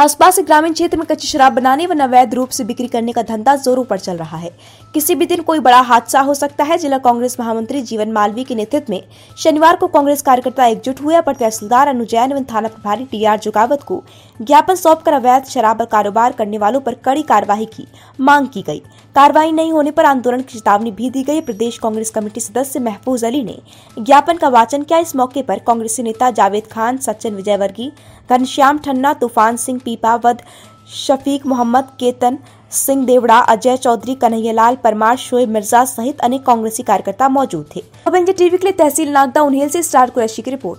आसपास के ग्रामीण क्षेत्र में कच्ची शराब बनाने व अवैध रूप से बिक्री करने का धंधा जोरों पर चल रहा है किसी भी दिन कोई बड़ा हादसा हो सकता है जिला कांग्रेस महामंत्री जीवन मालवी के नेतृत्व में शनिवार को कांग्रेस कार्यकर्ता एकजुट हुए अपर तहसीलदार अनुजैन एवं थाना प्रभारी टी आर जोगावत को ज्ञापन कर अवैध शराब कारोबार करने वालों पर कड़ी कार्यवाही की मांग की गई कार्रवाई नहीं होने पर आंदोलन की चेतावनी भी दी गई प्रदेश कांग्रेस कमेटी सदस्य महफूज अली ने ज्ञापन का वाचन किया इस मौके पर कांग्रेसी नेता जावेद खान सचिन विजयवर्गीय घनश्याम ठन्ना तूफान सिंह पीपावत शफीक मोहम्मद केतन सिंह देवड़ा अजय चौधरी कन्हैयालाल परमार शोएब मिर्जा सहित अनेक कांग्रेसी कार्यकर्ता मौजूद थे अब टीवी के लिए तहसील नागदा उन्हेल से स्टार कुरैशी की रिपोर्ट